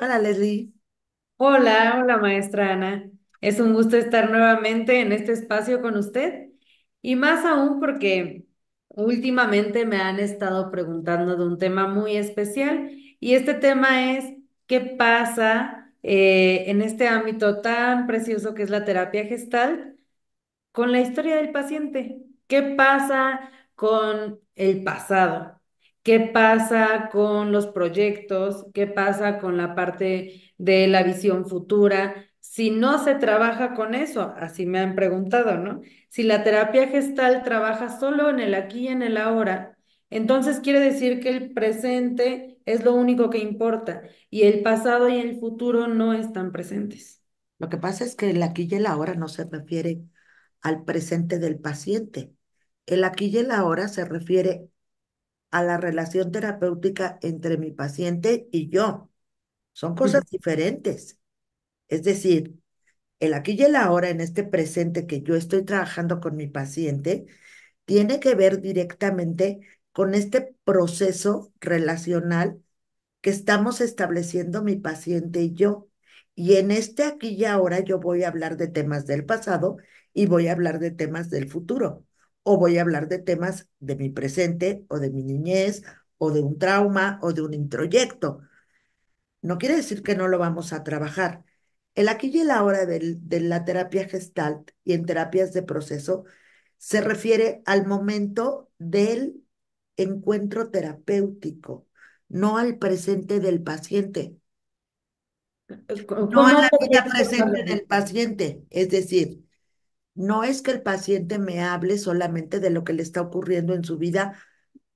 Hola, Leslie. Hola, hola maestra Ana. Es un gusto estar nuevamente en este espacio con usted y más aún porque últimamente me han estado preguntando de un tema muy especial y este tema es qué pasa eh, en este ámbito tan precioso que es la terapia gestal con la historia del paciente. ¿Qué pasa con el pasado? qué pasa con los proyectos, qué pasa con la parte de la visión futura, si no se trabaja con eso, así me han preguntado, ¿no? Si la terapia gestal trabaja solo en el aquí y en el ahora, entonces quiere decir que el presente es lo único que importa y el pasado y el futuro no están presentes. Lo que pasa es que el aquí y el ahora no se refiere al presente del paciente. El aquí y el ahora se refiere a la relación terapéutica entre mi paciente y yo. Son cosas diferentes. Es decir, el aquí y el ahora en este presente que yo estoy trabajando con mi paciente tiene que ver directamente con este proceso relacional que estamos estableciendo mi paciente y yo. Y en este aquí y ahora yo voy a hablar de temas del pasado y voy a hablar de temas del futuro o voy a hablar de temas de mi presente o de mi niñez o de un trauma o de un introyecto. No quiere decir que no lo vamos a trabajar. El aquí y el ahora de, la terapia gestalt y en terapias de proceso se refiere al momento del encuentro terapéutico, no al presente del paciente. No a la presente del paciente, es decir, no es que el paciente me hable solamente de lo que le está ocurriendo en su vida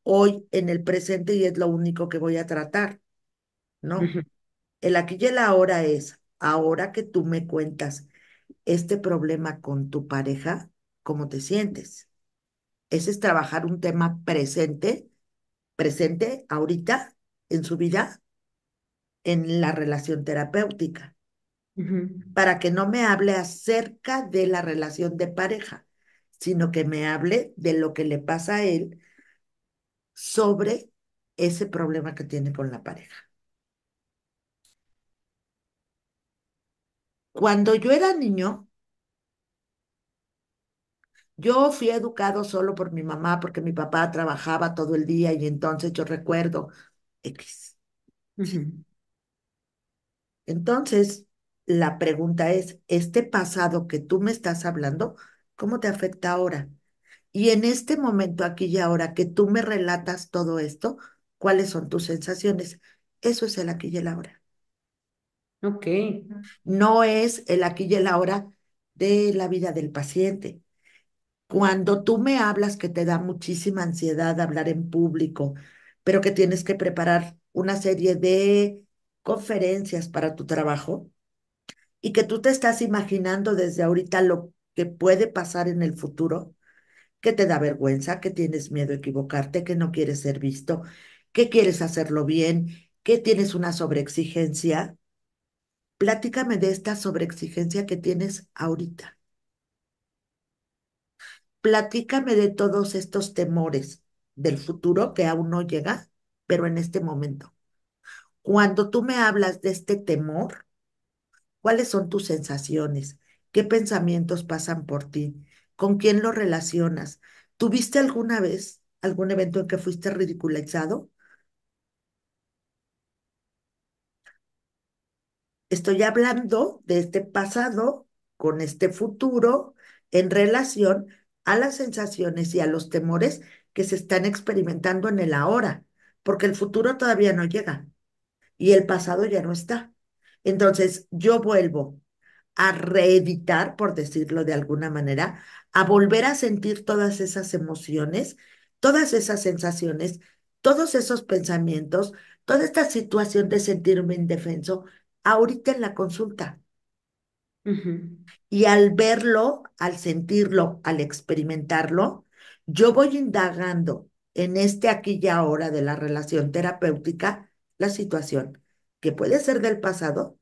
hoy, en el presente, y es lo único que voy a tratar. No. El aquí y el ahora es, ahora que tú me cuentas este problema con tu pareja, ¿cómo te sientes? Ese es trabajar un tema presente, presente ahorita en su vida, en la relación terapéutica para que no me hable acerca de la relación de pareja, sino que me hable de lo que le pasa a él sobre ese problema que tiene con la pareja. Cuando yo era niño, yo fui educado solo por mi mamá porque mi papá trabajaba todo el día y entonces yo recuerdo X. Entonces, la pregunta es, este pasado que tú me estás hablando, ¿cómo te afecta ahora? Y en este momento, aquí y ahora, que tú me relatas todo esto, ¿cuáles son tus sensaciones? Eso es el aquí y el ahora. Ok. No es el aquí y el ahora de la vida del paciente. Cuando tú me hablas que te da muchísima ansiedad hablar en público, pero que tienes que preparar una serie de conferencias para tu trabajo, y que tú te estás imaginando desde ahorita lo que puede pasar en el futuro, que te da vergüenza, que tienes miedo a equivocarte, que no quieres ser visto, que quieres hacerlo bien, que tienes una sobreexigencia. Platícame de esta sobreexigencia que tienes ahorita. Platícame de todos estos temores del futuro que aún no llega, pero en este momento. Cuando tú me hablas de este temor, ¿Cuáles son tus sensaciones? ¿Qué pensamientos pasan por ti? ¿Con quién lo relacionas? ¿Tuviste alguna vez algún evento en que fuiste ridiculizado? Estoy hablando de este pasado con este futuro en relación a las sensaciones y a los temores que se están experimentando en el ahora, porque el futuro todavía no llega y el pasado ya no está. Entonces, yo vuelvo a reeditar, por decirlo de alguna manera, a volver a sentir todas esas emociones, todas esas sensaciones, todos esos pensamientos, toda esta situación de sentirme indefenso, ahorita en la consulta. Y al verlo, al sentirlo, al experimentarlo, yo voy indagando en este aquí y ahora de la relación terapéutica la situación, que puede ser del pasado,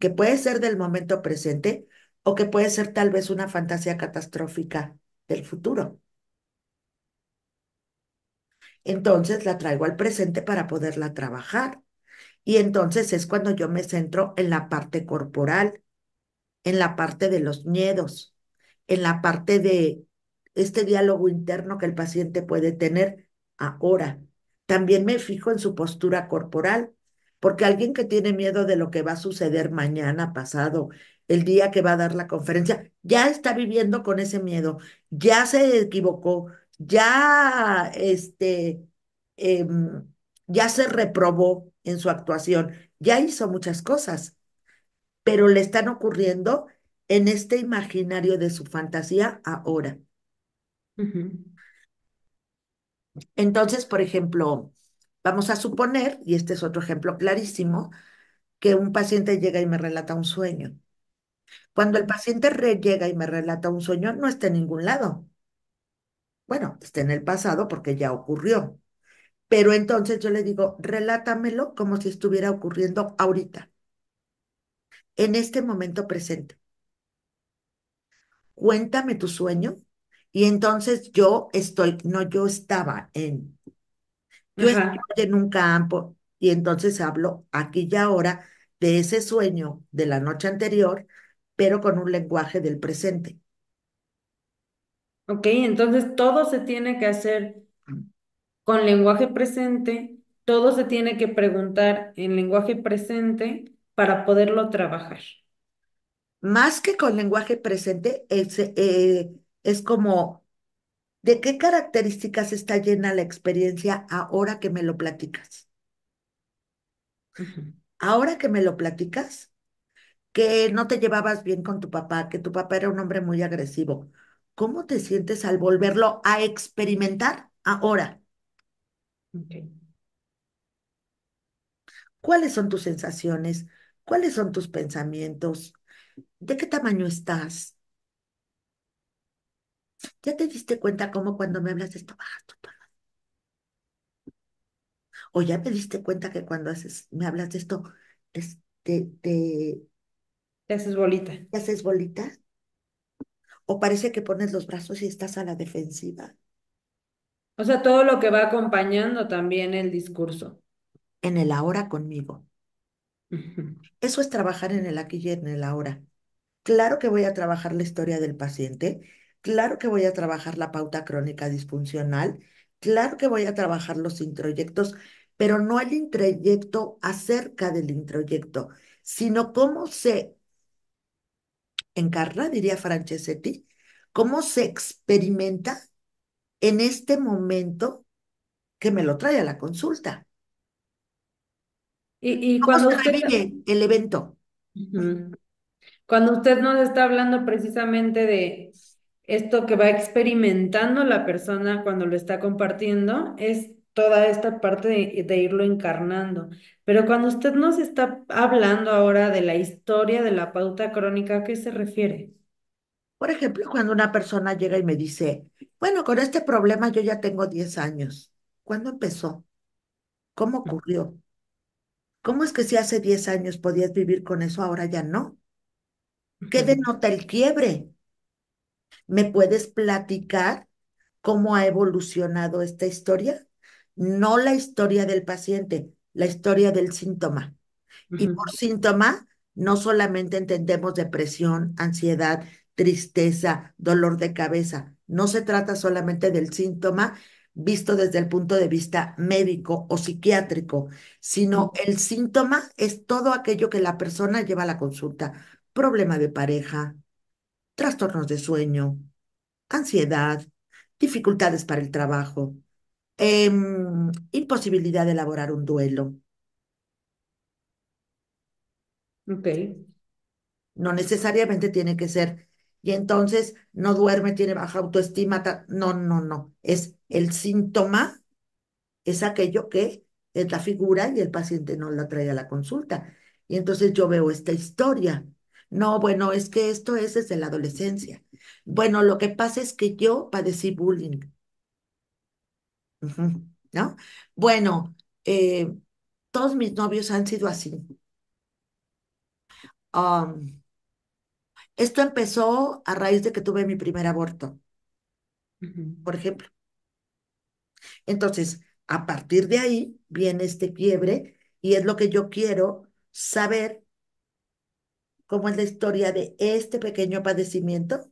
que puede ser del momento presente o que puede ser tal vez una fantasía catastrófica del futuro. Entonces la traigo al presente para poderla trabajar. Y entonces es cuando yo me centro en la parte corporal, en la parte de los miedos, en la parte de este diálogo interno que el paciente puede tener ahora. También me fijo en su postura corporal, porque alguien que tiene miedo de lo que va a suceder mañana, pasado, el día que va a dar la conferencia, ya está viviendo con ese miedo, ya se equivocó, ya, este, em, ya se reprobó en su actuación, ya hizo muchas cosas, pero le están ocurriendo en este imaginario de su fantasía ahora. Entonces, por ejemplo, Vamos a suponer, y este es otro ejemplo clarísimo, que un paciente llega y me relata un sueño. Cuando el paciente llega y me relata un sueño, no está en ningún lado. Bueno, está en el pasado porque ya ocurrió. Pero entonces yo le digo, relátamelo como si estuviera ocurriendo ahorita, en este momento presente. Cuéntame tu sueño y entonces yo estoy, no, yo estaba en yo estoy en un campo y entonces hablo aquí y ahora de ese sueño de la noche anterior, pero con un lenguaje del presente. Ok, entonces todo se tiene que hacer con lenguaje presente, todo se tiene que preguntar en lenguaje presente para poderlo trabajar. Más que con lenguaje presente, eh, es como ¿De qué características está llena la experiencia ahora que me lo platicas? Ahora que me lo platicas, que no te llevabas bien con tu papá, que tu papá era un hombre muy agresivo, ¿cómo te sientes al volverlo a experimentar ahora? ¿Cuáles son tus sensaciones? ¿Cuáles son tus pensamientos? ¿De qué tamaño estás? ¿Ya te diste cuenta cómo cuando me hablas de esto bajas tu palo? ¿O ya me diste cuenta que cuando haces, me hablas de esto, te, te, haces bolita? ¿Te haces bolita? ¿O parece que pones los brazos y estás a la defensiva? O sea, todo lo que va acompañando también el discurso. En el ahora conmigo. Eso es trabajar en el aquí y en el ahora. Claro que voy a trabajar la historia del paciente, claro que voy a trabajar la pauta crónica disfuncional, claro que voy a trabajar los introyectos, pero no el introyecto acerca del introyecto, sino cómo se encarna, diría Francesetti, cómo se experimenta en este momento que me lo trae a la consulta. Y, cuando el evento. Cuando usted nos está hablando precisamente de, esto que va experimentando la persona cuando lo está compartiendo es toda esta parte de, irlo encarnando. Pero cuando usted nos está hablando ahora de la historia de la pauta crónica, ¿a qué se refiere? Por ejemplo, cuando una persona llega y me dice, bueno, con este problema yo ya tengo 10 años. ¿Cuándo empezó? ¿Cómo ocurrió? ¿Cómo es que si hace 10 años podías vivir con eso, ahora ya no? ¿Qué denota el quiebre? ¿Me puedes platicar cómo ha evolucionado esta historia? No la historia del paciente, la historia del síntoma. Y por síntoma, no solamente entendemos depresión, ansiedad, tristeza, dolor de cabeza. No se trata solamente del síntoma visto desde el punto de vista médico o psiquiátrico, sino el síntoma es todo aquello que la persona lleva a la consulta. Problema de pareja, trastornos de sueño, ansiedad, dificultades para el trabajo, em, imposibilidad de elaborar un duelo. Ok. No necesariamente tiene que ser, y entonces no duerme, tiene baja autoestima, no, no, no. Es el síntoma, es aquello que es la figura y el paciente no la trae a la consulta. Y entonces yo veo esta historia no, bueno, es que esto es desde la adolescencia. Bueno, lo que pasa es que yo padecí bullying. ¿No? Bueno, eh, todos mis novios han sido así. Um, esto empezó a raíz de que tuve mi primer aborto, por ejemplo. Entonces, a partir de ahí viene este quiebre y es lo que yo quiero saber cómo es la historia de este pequeño padecimiento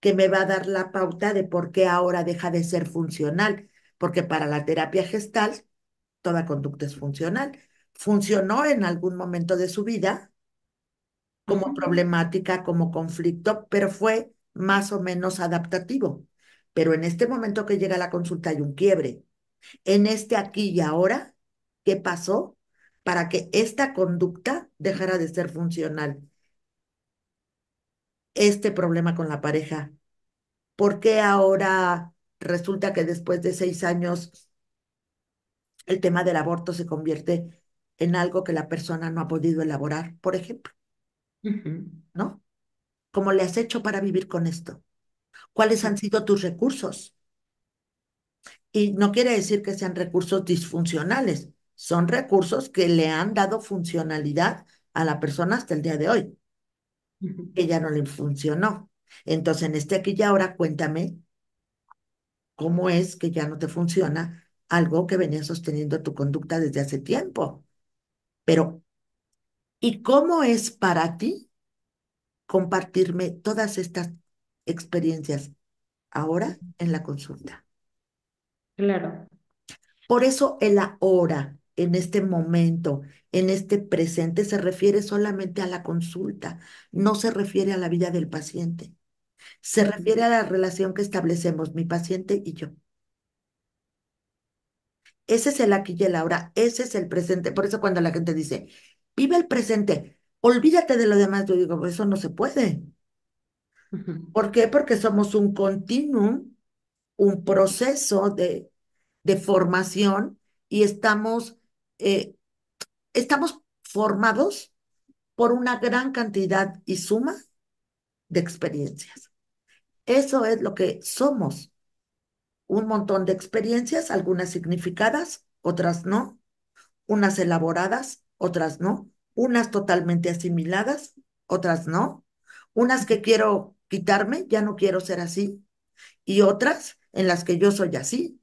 que me va a dar la pauta de por qué ahora deja de ser funcional, porque para la terapia gestal toda conducta es funcional. Funcionó en algún momento de su vida como problemática, como conflicto, pero fue más o menos adaptativo. Pero en este momento que llega la consulta hay un quiebre. En este aquí y ahora, ¿qué pasó? para que esta conducta dejara de ser funcional. Este problema con la pareja. ¿Por qué ahora resulta que después de seis años el tema del aborto se convierte en algo que la persona no ha podido elaborar, por ejemplo? ¿No? ¿Cómo le has hecho para vivir con esto? ¿Cuáles han sido tus recursos? Y no quiere decir que sean recursos disfuncionales, son recursos que le han dado funcionalidad a la persona hasta el día de hoy, Ella no le funcionó. Entonces, en este aquí y ahora, cuéntame cómo es que ya no te funciona algo que venía sosteniendo tu conducta desde hace tiempo. Pero, ¿y cómo es para ti compartirme todas estas experiencias ahora en la consulta? Claro. Por eso el ahora, en este momento, en este presente, se refiere solamente a la consulta, no se refiere a la vida del paciente. Se refiere a la relación que establecemos mi paciente y yo. Ese es el aquí y el ahora, ese es el presente. Por eso cuando la gente dice, vive el presente, olvídate de lo demás, yo digo, eso no se puede. ¿Por qué? Porque somos un continuum, un proceso de, de formación y estamos eh, estamos formados por una gran cantidad y suma de experiencias. Eso es lo que somos. Un montón de experiencias, algunas significadas, otras no, unas elaboradas, otras no, unas totalmente asimiladas, otras no, unas que quiero quitarme, ya no quiero ser así, y otras en las que yo soy así,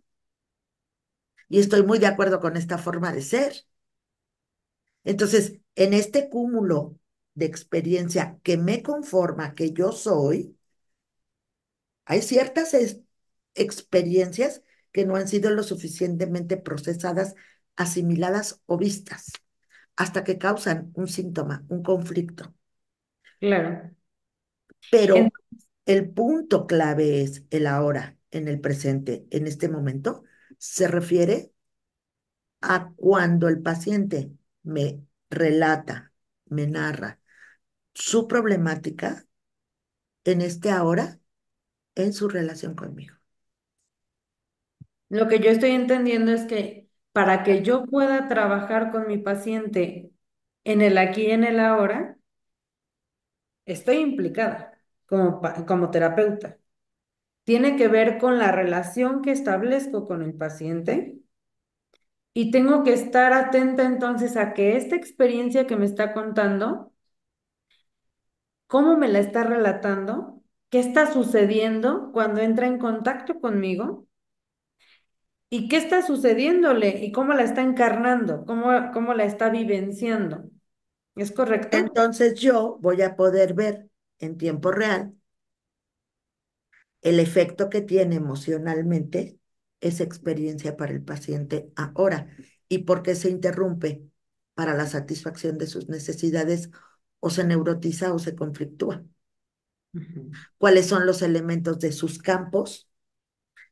y estoy muy de acuerdo con esta forma de ser. Entonces, en este cúmulo de experiencia que me conforma, que yo soy, hay ciertas experiencias que no han sido lo suficientemente procesadas, asimiladas o vistas, hasta que causan un síntoma, un conflicto. Claro. Pero el punto clave es el ahora, en el presente, en este momento, se refiere a cuando el paciente me relata, me narra su problemática en este ahora, en su relación conmigo. Lo que yo estoy entendiendo es que para que yo pueda trabajar con mi paciente en el aquí y en el ahora, estoy implicada como, como terapeuta tiene que ver con la relación que establezco con el paciente y tengo que estar atenta entonces a que esta experiencia que me está contando, cómo me la está relatando, qué está sucediendo cuando entra en contacto conmigo y qué está sucediéndole y cómo la está encarnando, cómo, cómo la está vivenciando. ¿Es correcto? Entonces yo voy a poder ver en tiempo real el efecto que tiene emocionalmente esa experiencia para el paciente ahora y por qué se interrumpe para la satisfacción de sus necesidades o se neurotiza o se conflictúa. ¿Cuáles son los elementos de sus campos,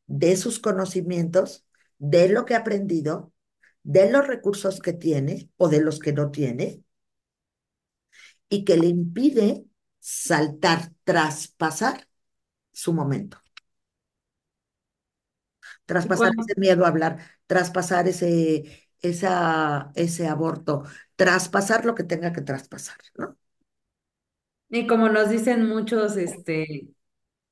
de sus conocimientos, de lo que ha aprendido, de los recursos que tiene o de los que no tiene y que le impide saltar, traspasar su momento. Traspasar ese miedo a hablar, traspasar ese, ese aborto, traspasar lo que tenga que traspasar, ¿no? Y como nos dicen muchos, este,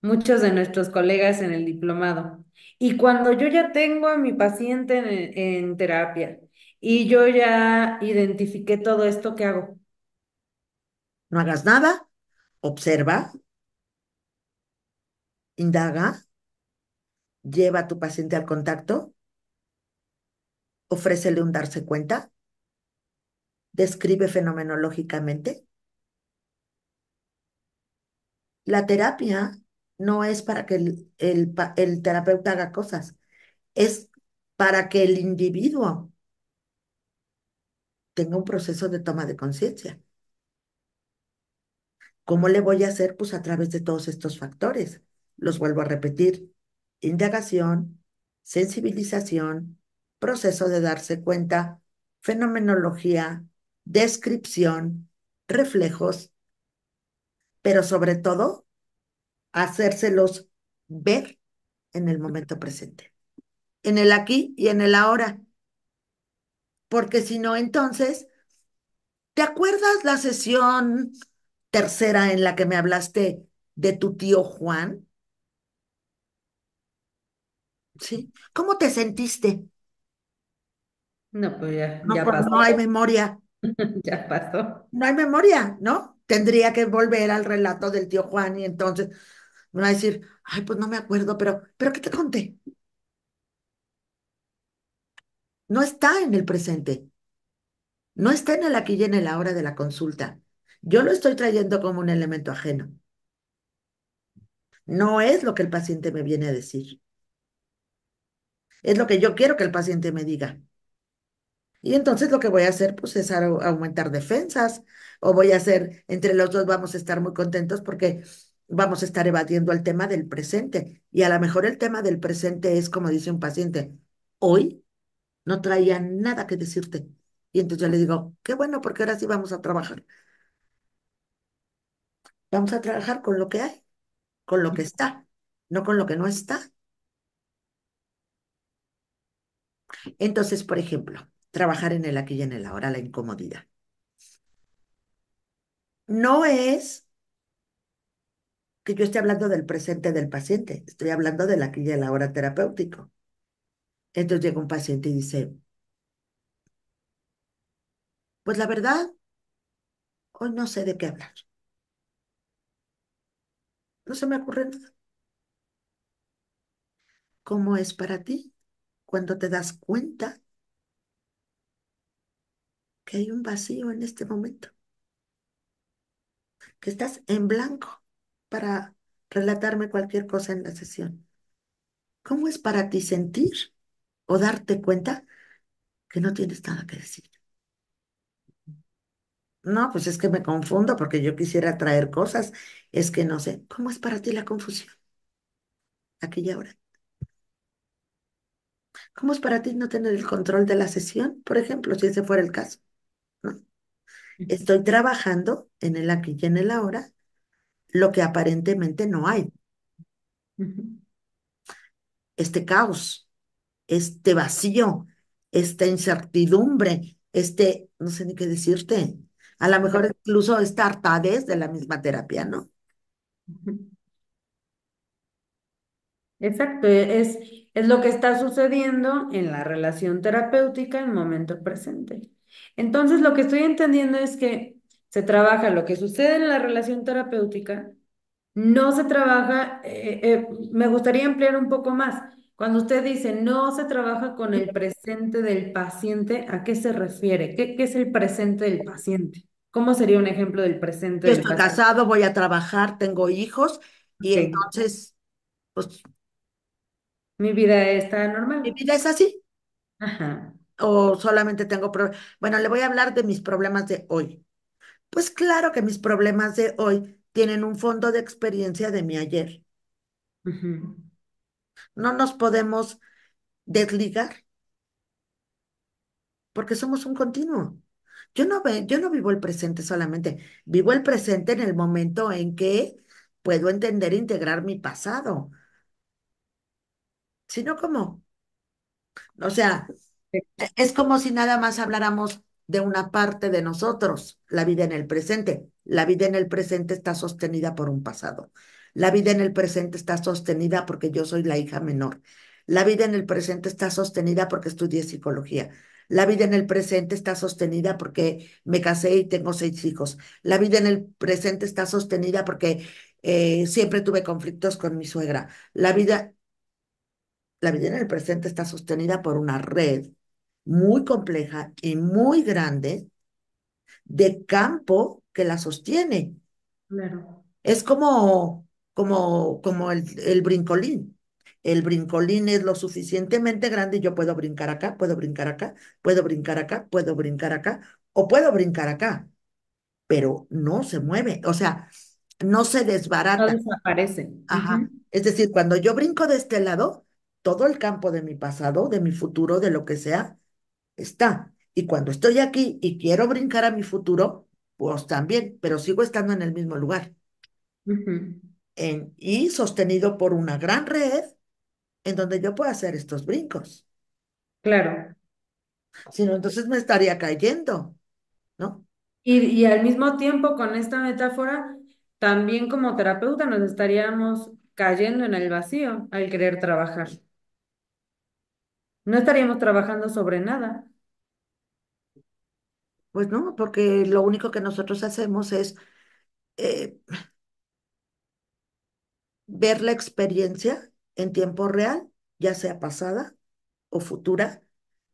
muchos de nuestros colegas en el diplomado, y cuando yo ya tengo a mi paciente en, terapia y yo ya identifiqué todo esto, ¿qué hago? No hagas nada, observa, indaga, lleva a tu paciente al contacto, ofrécele un darse cuenta, describe fenomenológicamente. La terapia no es para que el, terapeuta haga cosas, es para que el individuo tenga un proceso de toma de conciencia. ¿Cómo le voy a hacer? Pues a través de todos estos factores. Los vuelvo a repetir. Indagación, sensibilización, proceso de darse cuenta, fenomenología, descripción, reflejos, pero sobre todo, hacérselos ver en el momento presente, en el aquí y en el ahora. Porque si no, entonces, ¿te acuerdas la sesión tercera en la que me hablaste de tu tío Juan? ¿sí? ¿Cómo te sentiste? No, pues ya, no, pues, pasó. No hay memoria. ya pasó. No hay memoria, ¿no? Tendría que volver al relato del tío Juan y entonces me va a decir, ay, pues no me acuerdo, pero, pero ¿qué te conté? No está en el presente. No está en el aquí y en la hora de la consulta. Yo lo estoy trayendo como un elemento ajeno. No es lo que el paciente me viene a decir. Es lo que yo quiero que el paciente me diga. Y entonces lo que voy a hacer pues es aumentar defensas o voy a hacer, entre los dos vamos a estar muy contentos porque vamos a estar evadiendo el tema del presente. Y a lo mejor el tema del presente es, como dice un paciente, hoy no traía nada que decirte. Y entonces yo le digo, qué bueno, porque ahora sí vamos a trabajar. Vamos a trabajar con lo que hay, con lo que está, no con lo que no está. Entonces, por ejemplo, trabajar en el aquí y en el ahora, la incomodidad. No es que yo esté hablando del presente del paciente, estoy hablando del aquí y el ahora terapéutico. Entonces llega un paciente y dice, pues la verdad, hoy no sé de qué hablar. No se me ocurre nada. ¿Cómo es para ti? cuando te das cuenta que hay un vacío en este momento, que estás en blanco para relatarme cualquier cosa en la sesión. ¿Cómo es para ti sentir o darte cuenta que no tienes nada que decir? No, pues es que me confundo porque yo quisiera traer cosas, es que no sé. ¿Cómo es para ti la confusión? aquella hora? ¿Cómo es para ti no tener el control de la sesión, por ejemplo, si ese fuera el caso? Estoy trabajando en el aquí y en el ahora lo que aparentemente no hay. Este caos, este vacío, esta incertidumbre, este, no sé ni qué decirte, a lo mejor incluso esta hartadez de la misma terapia, ¿no? Exacto, e-, es, es lo que está sucediendo en la relación terapéutica en el momento presente. Entonces, lo que estoy entendiendo es que se trabaja lo que sucede en la relación terapéutica, no se trabaja, eh, eh, me gustaría ampliar un poco más. Cuando usted dice no se trabaja con el presente del paciente, ¿a qué se refiere? ¿Qué, es el presente del paciente? ¿Cómo sería un ejemplo del presente? Yo estoy casado, voy a trabajar, tengo hijos y entonces, pues mi vida está normal. Mi vida es así. Ajá. O solamente tengo problemas. Bueno, le voy a hablar de mis problemas de hoy. Pues claro que mis problemas de hoy tienen un fondo de experiencia de mi ayer. No nos podemos desligar porque somos un continuo. Yo no, ve, yo no vivo el presente solamente, vivo el presente en el momento en que puedo entender e integrar mi pasado, sino como... O sea, es como si nada más habláramos de una parte de nosotros, la vida en el presente. La vida en el presente está sostenida por un pasado. La vida en el presente está sostenida porque yo soy la hija menor. La vida en el presente está sostenida porque estudié psicología. La vida en el presente está sostenida porque me casé y tengo seis hijos. La vida en el presente está sostenida porque eh, siempre tuve conflictos con mi suegra. La vida, la vida en el presente está sostenida por una red muy compleja y muy grande de campo que la sostiene. Es como, como, como el, el brincolín. El brincolín es lo suficientemente grande yo puedo brincar acá, puedo brincar acá, puedo brincar acá, puedo brincar acá o puedo brincar acá, pero no se mueve, o sea, no se desbarata. No desaparece. Es decir, cuando yo brinco de este lado, todo el campo de mi pasado, de mi futuro, de lo que sea, está. Y cuando estoy aquí y quiero brincar a mi futuro, pues también, pero sigo estando en el mismo lugar. y sostenido por una gran red en donde yo pueda hacer estos brincos. Claro. Si no, entonces me estaría cayendo, ¿no? y al mismo tiempo, con esta metáfora, también como terapeuta nos estaríamos cayendo en el vacío al querer trabajar. No estaríamos trabajando sobre nada. Pues no, porque lo único que nosotros hacemos es eh, ver la experiencia en tiempo real, ya sea pasada o futura,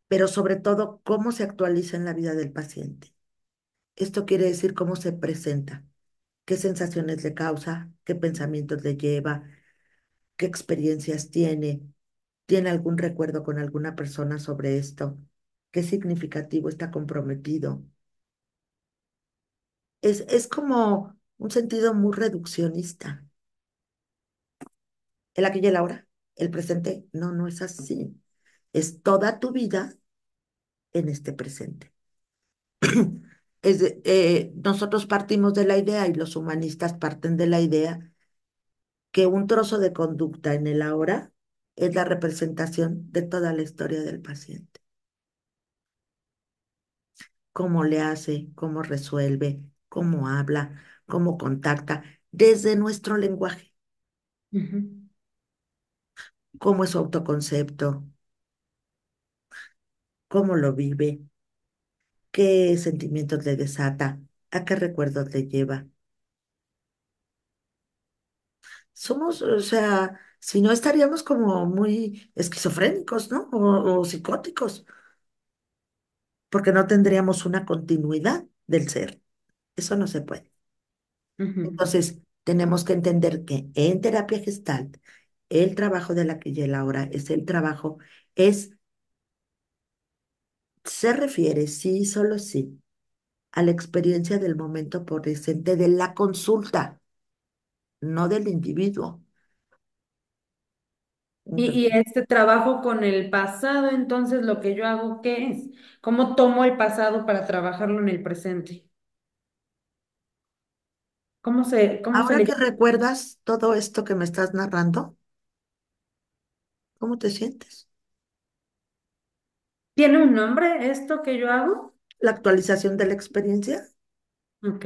pero sobre todo cómo se actualiza en la vida del paciente. Esto quiere decir cómo se presenta, qué sensaciones le causa, qué pensamientos le lleva, qué experiencias tiene, tiene algún recuerdo con alguna persona sobre esto, qué significativo, está comprometido. Es, es como un sentido muy reduccionista. El aquí y el ahora, el presente, no, no es así. Es toda tu vida en este presente. Es, eh, nosotros partimos de la idea y los humanistas parten de la idea que un trozo de conducta en el ahora es la representación de toda la historia del paciente. Cómo le hace, cómo resuelve, cómo habla, cómo contacta, desde nuestro lenguaje. Cómo es su autoconcepto, cómo lo vive, qué sentimientos le desata, a qué recuerdos le lleva. Somos, o sea, si no, estaríamos como muy esquizofrénicos, ¿no? O, psicóticos, porque no tendríamos una continuidad del ser. Eso no se puede. Entonces, tenemos que entender que en terapia gestal, el trabajo de la que ahora es el trabajo, es, se refiere, sí, solo sí, a la experiencia del momento presente de la consulta, no del individuo. Y, este trabajo con el pasado, entonces lo que yo hago, ¿qué es? ¿Cómo tomo el pasado para trabajarlo en el presente? ¿Cómo se, Ahora que recuerdas todo esto que me estás narrando, ¿cómo te sientes? ¿Tiene un nombre esto que yo hago? La actualización de la experiencia. Ok.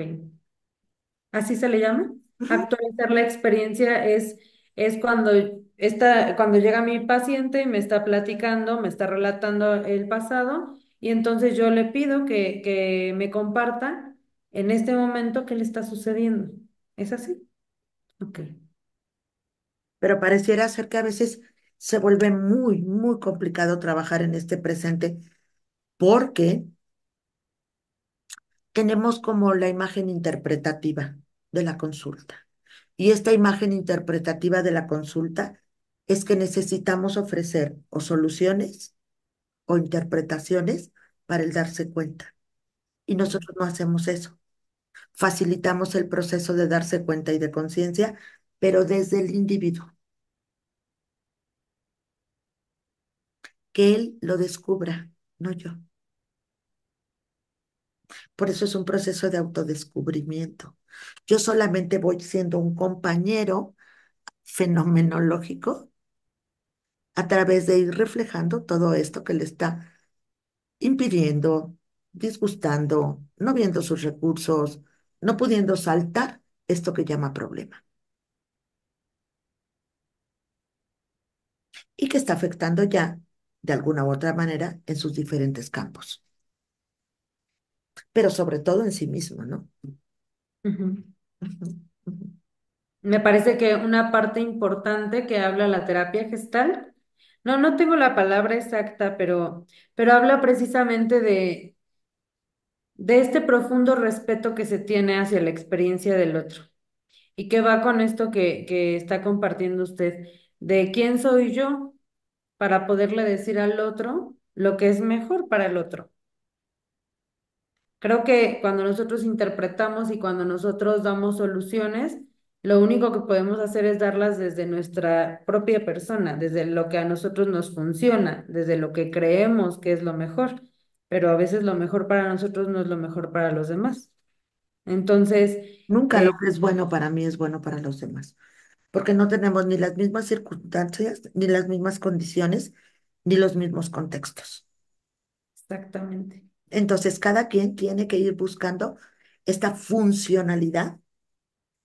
¿Así se le llama? Actualizar la experiencia es, es cuando cuando llega mi paciente, me está platicando, me está relatando el pasado, y entonces yo le pido que, que me comparta en este momento qué le está sucediendo. ¿Es así? Ok. Pero pareciera ser que a veces se vuelve muy, muy complicado trabajar en este presente porque tenemos como la imagen interpretativa de la consulta. Y esta imagen interpretativa de la consulta es que necesitamos ofrecer o soluciones o interpretaciones para el darse cuenta. Y nosotros no hacemos eso. Facilitamos el proceso de darse cuenta y de conciencia, pero desde el individuo. Que él lo descubra, no yo. Por eso es un proceso de autodescubrimiento. Yo solamente voy siendo un compañero fenomenológico a través de ir reflejando todo esto que le está impidiendo, disgustando, no viendo sus recursos, no pudiendo saltar esto que llama problema. Y que está afectando ya, de alguna u otra manera, en sus diferentes campos. Pero sobre todo en sí mismo, ¿no? Me parece que una parte importante que habla la terapia gestal no, no tengo la palabra exacta, pero, pero habla precisamente de, de este profundo respeto que se tiene hacia la experiencia del otro. Y qué va con esto que, que está compartiendo usted, de quién soy yo para poderle decir al otro lo que es mejor para el otro. Creo que cuando nosotros interpretamos y cuando nosotros damos soluciones, lo único que podemos hacer es darlas desde nuestra propia persona, desde lo que a nosotros nos funciona, desde lo que creemos que es lo mejor, pero a veces lo mejor para nosotros no es lo mejor para los demás. Entonces... Nunca eh, lo que es bueno para mí es bueno para los demás, porque no tenemos ni las mismas circunstancias, ni las mismas condiciones, ni los mismos contextos. Exactamente. Entonces, cada quien tiene que ir buscando esta funcionalidad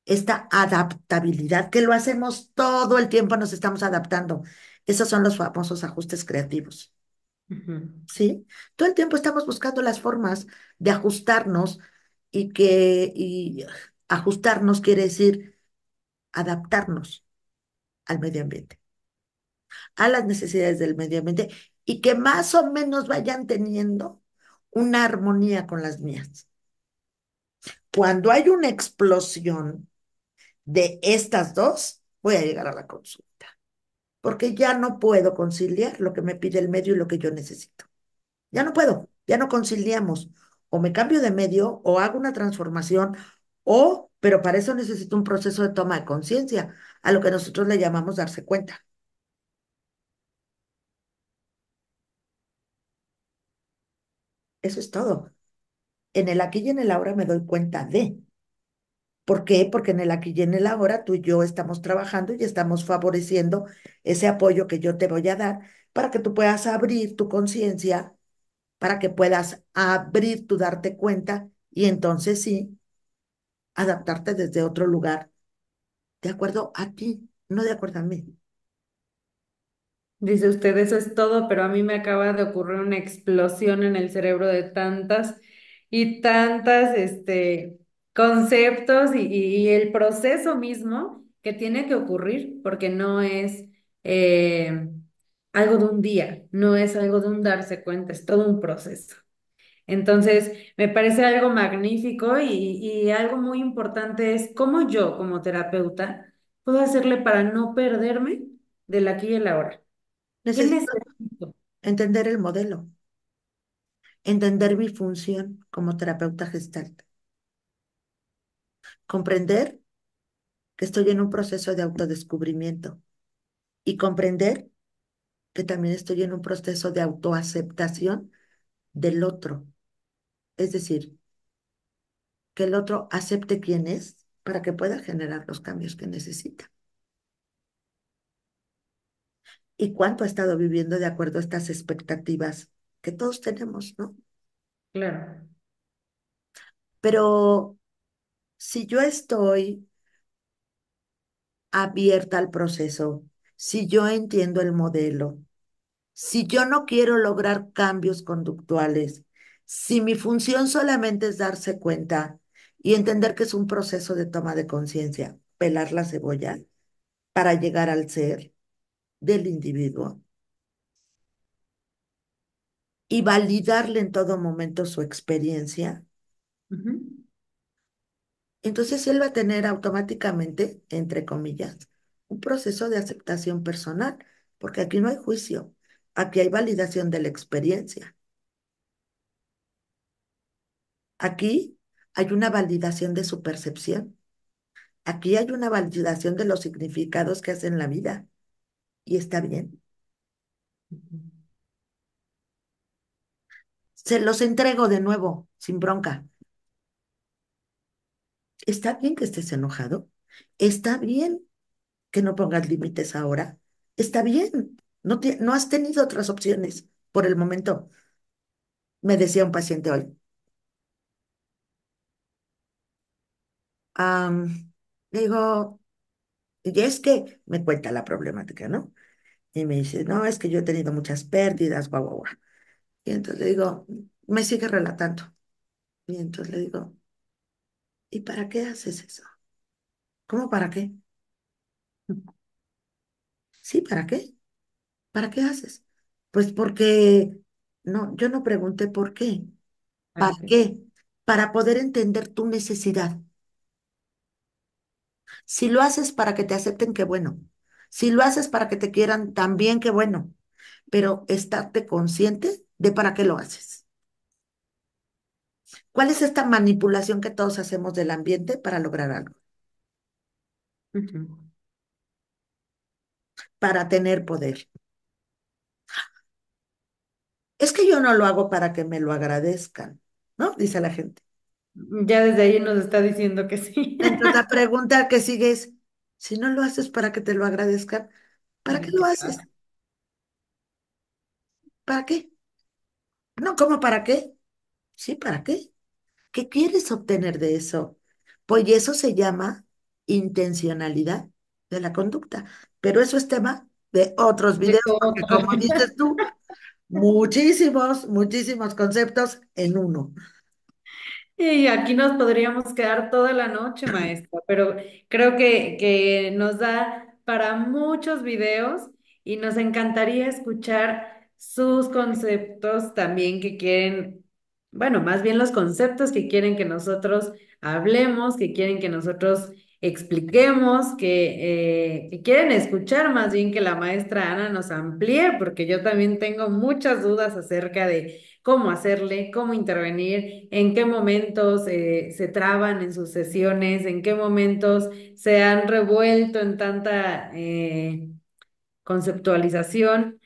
esta adaptabilidad, que lo hacemos todo el tiempo, nos estamos adaptando. Esos son los famosos ajustes creativos. ¿Sí? Todo el tiempo estamos buscando las formas de ajustarnos y que y ajustarnos quiere decir adaptarnos al medio ambiente, a las necesidades del medio ambiente y que más o menos vayan teniendo una armonía con las mías. Cuando hay una explosión de estas dos, voy a llegar a la consulta, porque ya no puedo conciliar lo que me pide el medio y lo que yo necesito. Ya no puedo, ya no conciliamos. O me cambio de medio o hago una transformación o, pero para eso necesito un proceso de toma de conciencia, a lo que nosotros le llamamos darse cuenta. Eso es todo. En el aquí y en el ahora me doy cuenta de. ¿Por qué? Porque en el aquí y en el ahora tú y yo estamos trabajando y estamos favoreciendo ese apoyo que yo te voy a dar para que tú puedas abrir tu conciencia, para que puedas abrir tu darte cuenta y entonces sí, adaptarte desde otro lugar, de acuerdo a ti, no de acuerdo a mí. Dice usted, eso es todo, pero a mí me acaba de ocurrir una explosión en el cerebro de tantas y tantas, este, conceptos y, el proceso mismo que tiene que ocurrir, porque no es eh, algo de un día, no es algo de un darse cuenta, es todo un proceso. Entonces, me parece algo magnífico y, algo muy importante es cómo yo como terapeuta puedo hacerle para no perderme del aquí y el ahora. Necesito, entender el modelo, entender mi función como terapeuta gestalt comprender que estoy en un proceso de autodescubrimiento y comprender que también estoy en un proceso de autoaceptación del otro. Es decir, que el otro acepte quién es para que pueda generar los cambios que necesita. ¿Y cuánto ha estado viviendo de acuerdo a estas expectativas que todos tenemos, no? Claro. Pero si yo estoy abierta al proceso, si yo entiendo el modelo, si yo no quiero lograr cambios conductuales, si mi función solamente es darse cuenta y entender que es un proceso de toma de conciencia, pelar la cebolla para llegar al ser del individuo y validarle en todo momento su experiencia, entonces él va a tener automáticamente, entre comillas, un proceso de aceptación personal, porque aquí no hay juicio, aquí hay validación de la experiencia. Aquí hay una validación de su percepción. Aquí hay una validación de los significados que hacen la vida. Y está bien. Se los entrego de nuevo, sin bronca. Está bien que estés enojado, está bien que no pongas límites ahora, está bien, no, no has tenido otras opciones por el momento. Me decía un paciente hoy. digo, y es que me cuenta la problemática, ¿no? Y me dice, no, es que yo he tenido muchas pérdidas, guau, guau, guau. Y entonces le digo, me sigue relatando. Y entonces le digo, ¿Y para qué haces eso? ¿Cómo para qué? Sí, ¿para qué? ¿Para qué haces? Pues porque no, yo no pregunté por qué. Ah, ¿Para qué? Para poder entender tu necesidad. Si lo haces para que te acepten, qué bueno. Si lo haces para que te quieran, también qué bueno. Pero estarte consciente de para qué lo haces. ¿Cuál es esta manipulación que todos hacemos del ambiente para lograr algo? Para tener poder. Es que yo no lo hago para que me lo agradezcan, ¿no? Dice la gente. Ya desde ahí nos está diciendo que sí. Entonces la pregunta que sigue es, si no lo haces para que te lo agradezcan, ¿para qué lo haces? ¿Para qué? No, ¿cómo para qué? Sí, ¿para qué? ¿Qué quieres obtener de eso? Pues eso se llama intencionalidad de la conducta. Pero eso es tema de otros videos, porque como dices tú, muchísimos, muchísimos conceptos en uno. Y aquí nos podríamos quedar toda la noche, maestra, pero creo que, que nos da para muchos videos y nos encantaría escuchar sus conceptos también que quieren bueno, más bien los conceptos que quieren que nosotros hablemos, que quieren que nosotros expliquemos, eh, que, quieren escuchar más bien que la maestra Ana nos amplíe, porque yo también tengo muchas dudas acerca de cómo hacerle, cómo intervenir, en qué momentos eh, se traban en sus sesiones, en qué momentos se han revuelto en tanta eh, conceptualización.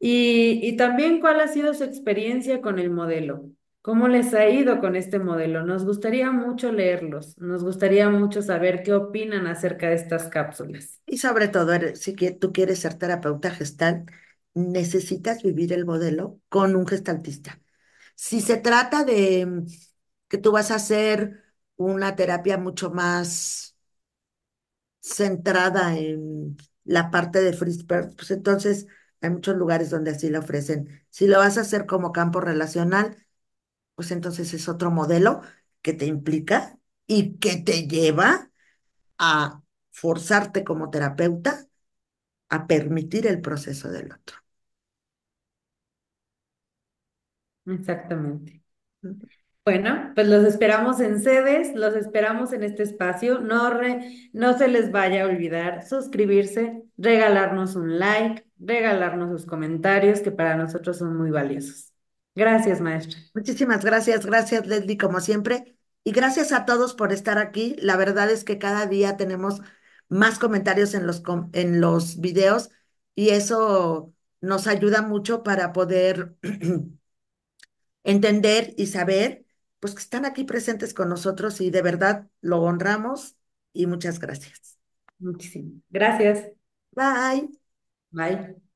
y, también cuál ha sido su experiencia con el modelo. ¿Cómo les ha ido con este modelo? Nos gustaría mucho leerlos, nos gustaría mucho saber qué opinan acerca de estas cápsulas. Y sobre todo, si tú quieres ser terapeuta gestal, necesitas vivir el modelo con un gestaltista. Si se trata de mm, que tú vas a hacer una terapia mucho más centrada en la parte de free pues entonces hay muchos lugares donde así lo ofrecen. Si lo vas a hacer como campo relacional, pues entonces es otro modelo que te implica y que te lleva a forzarte como terapeuta a permitir el proceso del otro. Exactamente. Bueno, pues los esperamos en sedes, los esperamos en este espacio. No, no se les vaya a olvidar suscribirse, regalarnos un like, regalarnos sus comentarios que para nosotros son muy valiosos. Gracias, maestra. Muchísimas gracias, gracias Leslie, como siempre. Y gracias a todos por estar aquí. La verdad es que cada día tenemos más comentarios en los, en los videos y eso nos ayuda mucho para poder entender y saber, pues que están aquí presentes con nosotros y de verdad lo honramos y muchas gracias. Muchísimas gracias. Bye. Bye.